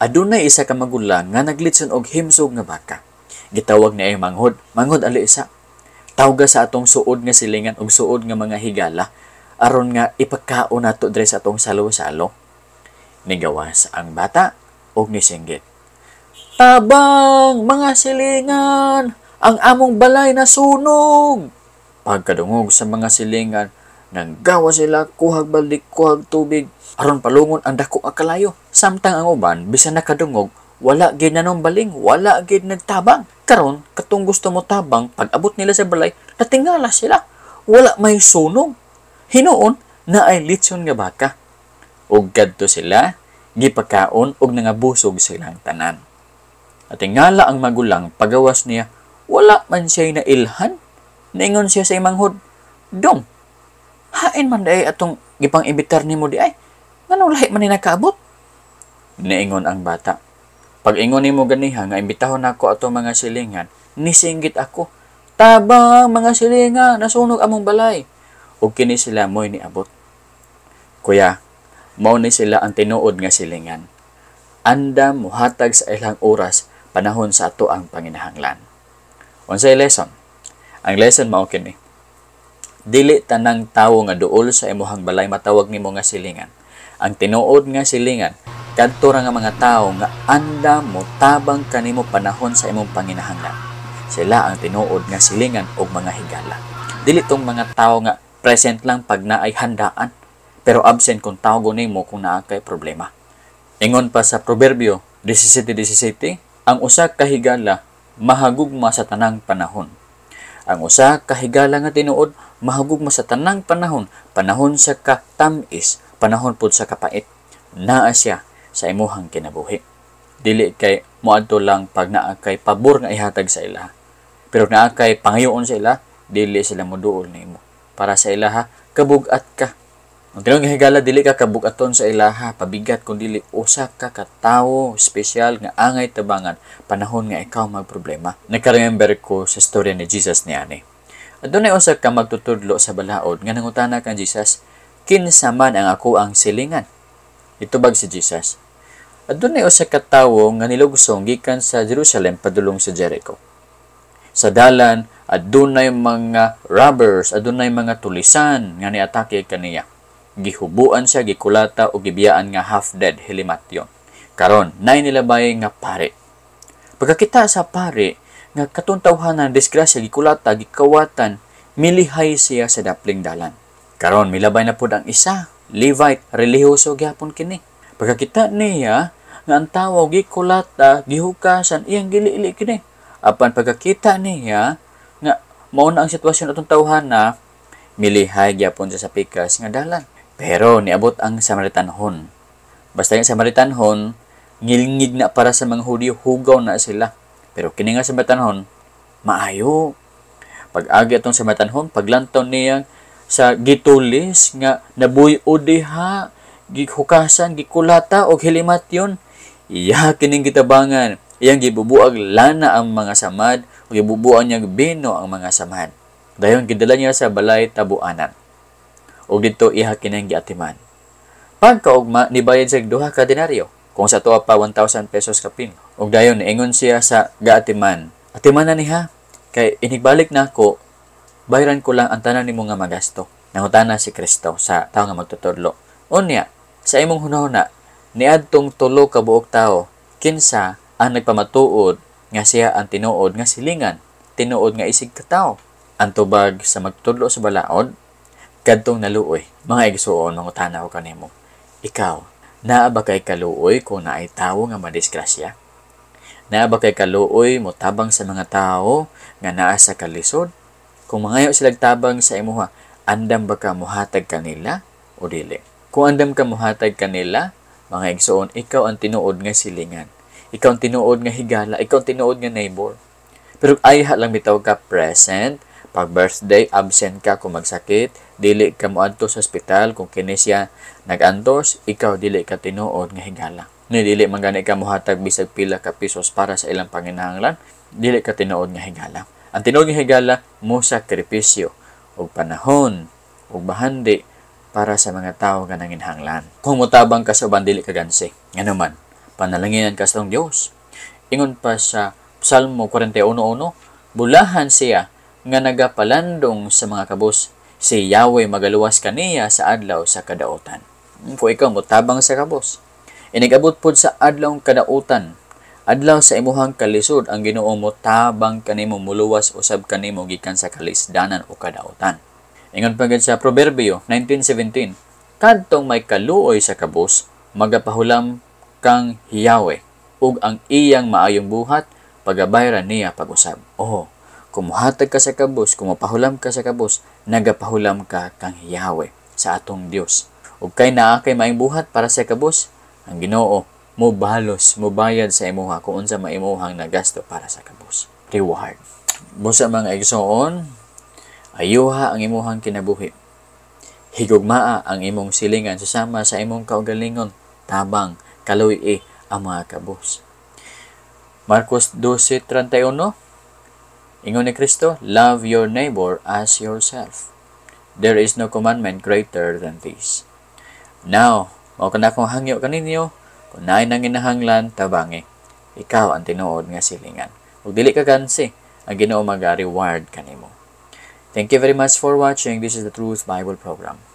adunay isa ka magulan nga naglitson og himsog nga baka. Gitawag niya ay manghod, manghod ali isa. Tawga sa atong suod nga silingan og suod nga mga higala aron nga ipagkaon nato dre sa atong salo-salo. Nigawas ang bata og nisinggit. Tabang mga silingan, ang among balay nasunog. Pagkadungog sa mga silingan, Nanggawa sila, kuhag baldik kuhag tubig, aron palungon ang dako akalayo. Samtang ang uban, bisan nakadungog, wala gid nanong baling, wala gid nagtabang. Karon, katong gusto mo tabang, pag abot nila sa balay, natingala sila. Wala may sunog. Hinoon, na ay litson nga baka. Ug kadto sila, gipakaon og nangabusog silang tanan. At tingala ang magulang pagawas niya, wala man siya nailhan. Naingon siya sa imanghod, Dong, Hain man day atong gipang ibitar nimo di ay. Nganong lahi man ni nakaabot? Niingon ang bata. Pag-ingon nimo ganiha nga imbitahon nako ato mga silingan, nisinggit ako. Tabang mga silingan, nasunog among balay. Ug kini sila moy niabot. Kuya, mao ni sila ang tinuod nga silingan. Anda muhatag sa ilang oras panahon sa ato ang panginahanglan. Unsay lesson? Ang lesson mao kini. Dili tanang tawo nga duol sa imuhang balay matawag nimo nga silingan. Ang tinuod nga silingan kadto ra nga mga tawo nga anda mo tabang kanimo panahon sa imong panginahanglan. Sila ang tinuod nga silingan og mga higala. Dili tong mga tawo nga present lang pag naay handaan pero absent kung tawo nimo kung naa kay problema. Ingon pa sa proverbio 17:17, ang usa ka higala mahagugma sa tanang panahon. Ang usa ka higala nga tinuod mo sa tanang panahon, panahon sa katamis, panahon pud sa kapait, naa siya sa imuhang kinabuhi. Dili kay muadto lang pag naa kay pabor nga ihatag sa ila. Pero naa kay pangayoon sa ila, dili sila moduol nimo. Para sa ila ilaha, kabugat ka. Ang tinong higala dili ka kabugaton sa ilaha, pabigat kun dili usa ka katawo special nga angay tabangan panahon nga ikaw magproblema. Nagka-remember ko sa storya ni Jesus ni ani. Adunay usa ka magtutudlo sa balaod nga nangutana kang Jesus, kinsa man ang ako ang silingan. Itubag si Jesus. Adunay usa ka tawo nga nilugsong gikan sa Jerusalem padulong sa Jericho. Sa dalan adunay mga robbers, adunay mga tulisan nga niatake kaniya. Gihubuan siya gikulata o gibiyaan nga half dead hilimatyon. Karon nay nilabay nga pare. Pagkakita sa pare, nga katong tawhanan disgrasya gikulata gikawatan milihay siya sa dapling dalan. Karon milabay na pud ang isa, Levite, relihiyoso gyapon kini. Pagkakita niya nga ang tawo gikulata gihukasan iyang giliili kini. Apan pagkakita niya nga mao na ang sitwasyon atong tawhana, milihay gyapon siya sa pikas nga dalan. Pero niabot ang Samaritanhon. Basta yung Samaritanhon, ngilingig na para sa mga Hudyo, hugaw na sila. Pero kini nga sa Batanhon, maayo. Pag-agi atong sa Matanhon, paglantaw niya sa gitulis nga nabuyo diha, gikukasan, gikulata o hilimat yon. Iya kining gitabangan. Iyang gibubuag lana ang mga samad o gibubuan niyang bino ang mga samad. Dayon gidala niya sa balay tabuanan. O dito iha kining giatiman. Pagkaugma, nibayad sa duha ka Kung sa tuwa pa 1,000 pesos kapin, Og dayon ingon siya sa gaatiman. Atiman na niha kay inigbalik na ako bayran ko lang ang tanan nimo nga magasto. Nangutana si Kristo sa tawo nga magtutudlo. Unya, sa imong hunahuna, niadtong tulo ka buok tawo kinsa ang nagpamatuod nga siya ang tinuod nga silingan, tinuod nga isig ka tao. Ang tubag sa magtutudlo sa balaod, kadtong naluoy, mga igsuon, mga ko kanimo. Ikaw, naa ba kay kaluoy kung naay tawo nga madisgrasya? Naa ba kay kaluoy mo tabang sa mga tao nga naa sa kalisod? Kung mangayo sila tabang sa imuha, andam ba ka muhatag kanila o dili? Kung andam ka muhatag kanila, mga igsoon, ikaw ang tinuod nga silingan. Ikaw ang tinuod nga higala, ikaw ang tinuod nga neighbor. Pero ayha lang bitaw ka present, pag birthday, absent ka kung magsakit, dili ka moadto sa ospital kung kini nag nagantos, ikaw dili ka tinuod nga higala ni dili man gani ka mohatag bisag pila ka pesos para sa ilang panginahanglan dili ka tinuod nga higala ang tinuod nga higala mo sakripisyo og panahon og bahandi para sa mga tawo nga nanginhanglan kung motabang ka sa uban dili ka gansi ngano man panalanginan ka sa tong Dios ingon pa sa Psalmo 41:1 bulahan siya nga nagapalandong sa mga kabus si Yahweh magaluwas kaniya sa adlaw sa kadaotan kung ikaw motabang sa kabos Inigabot pod sa adlaw kadautan. Adlaw sa imuhang kalisod ang Ginoo mo tabang kanimo muluwas usab kanimo gikan sa kalisdanan o kadautan. Ingon pa sa Proverbio 19:17, kadtong may kaluoy sa kabus, magapahulam kang hiyawe ug ang iyang maayong buhat pagabayran niya pag-usab. Oh, kumuhatag ka sa kabus, kumapahulam ka sa kabus, nagapahulam ka kang hiyawe sa atong Dios. Ug kay naa kay maayong buhat para sa kabus, ang Ginoo mo balos mo bayad sa imuha kung unsa maimuhang nagasto para sa kabus reward busa mga igsoon ayuha ang imuhang kinabuhi higugmaa ang imong silingan susama sa imong kaugalingon tabang kaluwi ang mga kabus Marcos 12:31 Ingon ni Kristo, love your neighbor as yourself. There is no commandment greater than this. Now, Mao kana kung hangyo kaninyo, kung naay nang inahanglan tabangi. Ikaw ang tinuod nga silingan. Ug dili ka kansi, ang Ginoo magareward kanimo. Thank you very much for watching. This is the Truth Bible Program.